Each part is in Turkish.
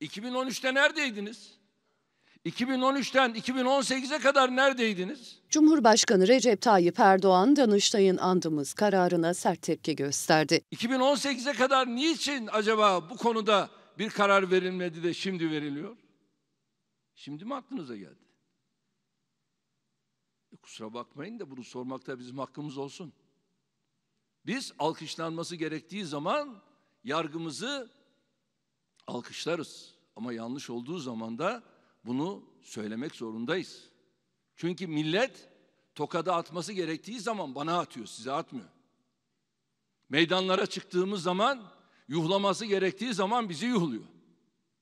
2013'te neredeydiniz? 2013'ten 2018'e kadar neredeydiniz? Cumhurbaşkanı Recep Tayyip Erdoğan Danıştay'ın andımız kararına sert tepki gösterdi. 2018'e kadar niçin acaba bu konuda bir karar verilmedi de şimdi veriliyor? Şimdi mi aklınıza geldi? E kusura bakmayın da bunu sormakta bizim hakkımız olsun. Biz alkışlanması gerektiği zaman yargımızı alkışlarız ama yanlış olduğu zaman da bunu söylemek zorundayız. Çünkü millet tokada atması gerektiği zaman bana atıyor, size atmıyor. Meydanlara çıktığımız zaman yuhlaması gerektiği zaman bizi yuhluyor.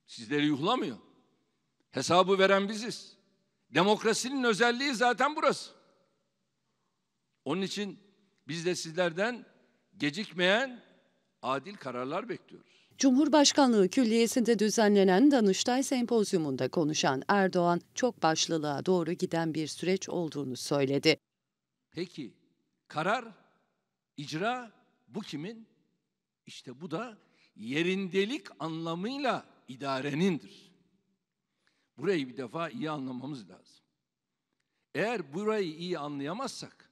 Sizleri yuhlamıyor. Hesabı veren biziz. Demokrasinin özelliği zaten burası. Onun için biz de sizlerden gecikmeyen adil kararlar bekliyoruz. Cumhurbaşkanlığı Külliyesi'nde düzenlenen Danıştay Sempozyumunda konuşan Erdoğan, çok başlılığa doğru giden bir süreç olduğunu söyledi. Peki karar, icra bu kimin? İşte bu da yerindelik anlamıyla idarenindir. Burayı bir defa iyi anlamamız lazım. Eğer burayı iyi anlayamazsak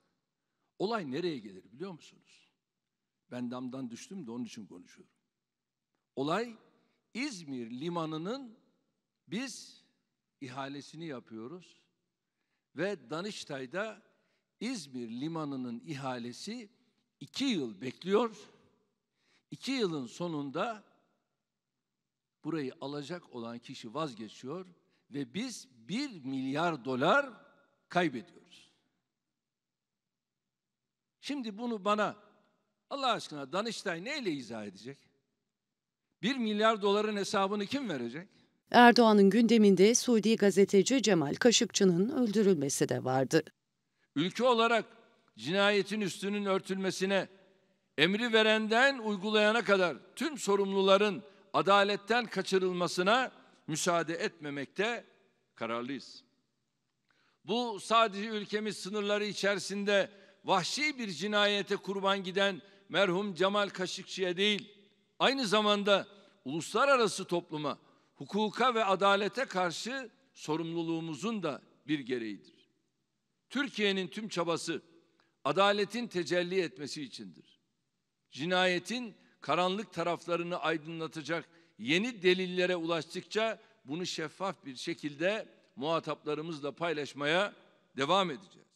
olay nereye gelir biliyor musunuz? Ben damdan düştüm de onun için konuşuyorum. Olay İzmir limanının biz ihalesini yapıyoruz ve Danıştay'da İzmir limanının ihalesi iki yıl bekliyor. İki yılın sonunda burayı alacak olan kişi vazgeçiyor ve biz bir milyar dolar kaybediyoruz. Şimdi bunu bana Allah aşkına Danıştay neyle izah edecek? 1 milyar doların hesabını kim verecek? Erdoğan'ın gündeminde Suudi gazeteci Cemal Kaşıkçı'nın öldürülmesi de vardı. Ülke olarak cinayetin üstünün örtülmesine, emri verenden uygulayana kadar tüm sorumluların adaletten kaçırılmasına müsaade etmemekte kararlıyız. Bu sadece ülkemiz sınırları içerisinde vahşi bir cinayete kurban giden merhum Cemal Kaşıkçı'ya değil, aynı zamanda uluslararası topluma, hukuka ve adalete karşı sorumluluğumuzun da bir gereğidir. Türkiye'nin tüm çabası adaletin tecelli etmesi içindir. Cinayetin karanlık taraflarını aydınlatacak yeni delillere ulaştıkça bunu şeffaf bir şekilde muhataplarımızla paylaşmaya devam edeceğiz.